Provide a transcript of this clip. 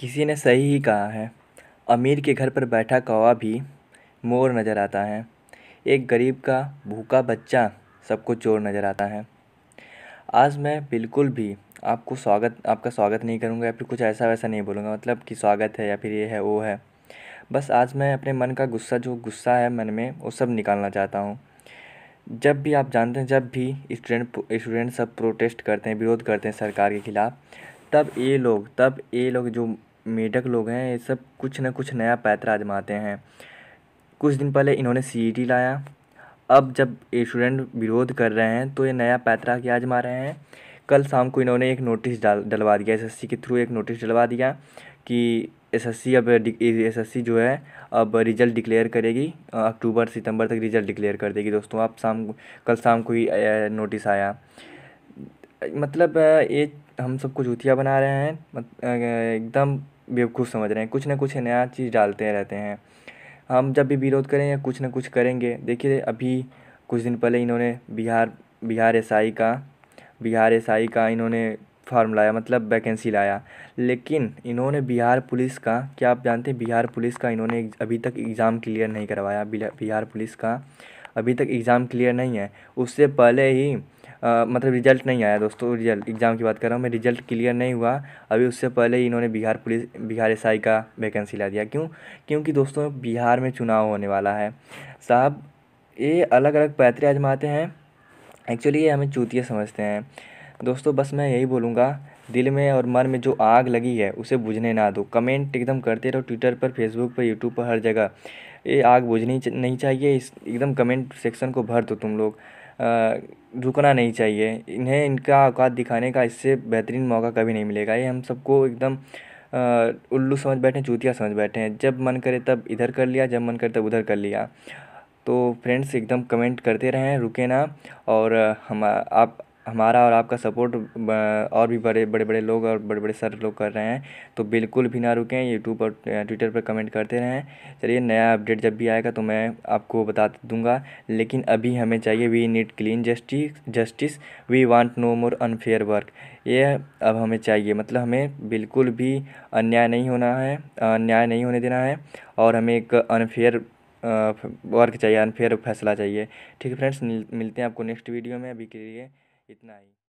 किसी ने सही ही कहा है अमीर के घर पर बैठा कौवा भी मोर नज़र आता है एक गरीब का भूखा बच्चा सबको चोर नज़र आता है आज मैं बिल्कुल भी आपको स्वागत आपका स्वागत नहीं करूँगा या फिर कुछ ऐसा वैसा नहीं बोलूँगा मतलब कि स्वागत है या फिर ये है वो है बस आज मैं अपने मन का गुस्सा जो गुस्सा है मन में वो सब निकालना चाहता हूँ जब भी आप जानते हैं जब भी स्टूडेंट स्टूडेंट सब प्रोटेस्ट करते हैं विरोध करते हैं सरकार के ख़िलाफ़ तब ये लोग तब ये लोग जो मेढक लोग हैं ये सब कुछ ना कुछ नया पैतरा आजमाते हैं कुछ दिन पहले इन्होंने सी e लाया अब जब स्टूडेंट विरोध कर रहे हैं तो ये नया पैतरा क्या आजमा रहे हैं कल शाम को इन्होंने एक नोटिस डाल डलवा दिया एस के थ्रू एक नोटिस डलवा दिया कि एसएससी अब एसएससी जो है अब रिज़ल्ट डिक्लेयर करेगी अक्टूबर सितंबर तक रिज़ल्ट डिक्लेयर कर देगी दोस्तों आप शाम कल शाम को ही नोटिस आया मतलब ये हम सब कुछ जूतिया बना रहे हैं एकदम बेवकूफ़ समझ रहे हैं कुछ ना कुछ नया चीज़ डालते रहते हैं हम जब भी विरोध करें या कुछ ना कुछ करेंगे देखिए अभी कुछ दिन पहले इन्होंने बिहार बिहार एस का बिहार एस का इन्होंने फॉर्म लाया मतलब वैकेंसी लाया लेकिन इन्होंने बिहार पुलिस का क्या आप जानते हैं बिहार पुलिस का इन्होंने अभी तक एग्ज़ाम क्लियर नहीं करवाया बिहार पुलिस का अभी तक एग्ज़ाम क्लियर नहीं है उससे पहले ही मतलब रिजल्ट नहीं आया दोस्तों रिजल्ट एग्ज़ाम की बात कर रहा हूँ मैं रिजल्ट क्लियर नहीं हुआ अभी उससे पहले ही इन्होंने बिहार पुलिस बिहार एस का वैकेंसी ला दिया क्यों क्योंकि दोस्तों बिहार में चुनाव होने वाला है साहब ये अलग अलग पैतरे आजमाते हैं एक्चुअली ये हमें चूतिया समझते हैं दोस्तों बस मैं यही बोलूँगा दिल में और मन में जो आग लगी है उसे बुझने ना दो कमेंट एकदम करते रहो ट्विटर पर फेसबुक पर यूट्यूब पर हर जगह ये आग बुझनी नहीं चाहिए इस एकदम कमेंट सेक्शन को भर दो तुम लोग रुकना नहीं चाहिए इन्हें इनका औकात दिखाने का इससे बेहतरीन मौका कभी नहीं मिलेगा ये हम सबको एकदम उल्लू समझ बैठे हैं चूतिया समझ बैठे हैं जब मन करे तब इधर कर लिया जब मन करे तब उधर कर लिया तो फ्रेंड्स एकदम कमेंट करते रहें रुके ना और हम आप हमारा और आपका सपोर्ट और भी बड़े बड़े बड़े लोग और बड़े बड़े सर लोग कर रहे हैं तो बिल्कुल भी ना रुकें यूट्यूब और ट्विटर पर कमेंट करते रहें चलिए नया अपडेट जब भी आएगा तो मैं आपको बता दूंगा लेकिन अभी हमें चाहिए we need clean justice justice we want no more unfair work ये अब हमें चाहिए मतलब हमें बिल्कुल भी अन्याय नहीं होना है अन्याय नहीं होने देना है और हमें एक अनफेयर वर्क चाहिए अनफेयर फैसला चाहिए ठीक है फ्रेंड्स मिलते हैं आपको नेक्स्ट वीडियो में अभी के लिए इतना ही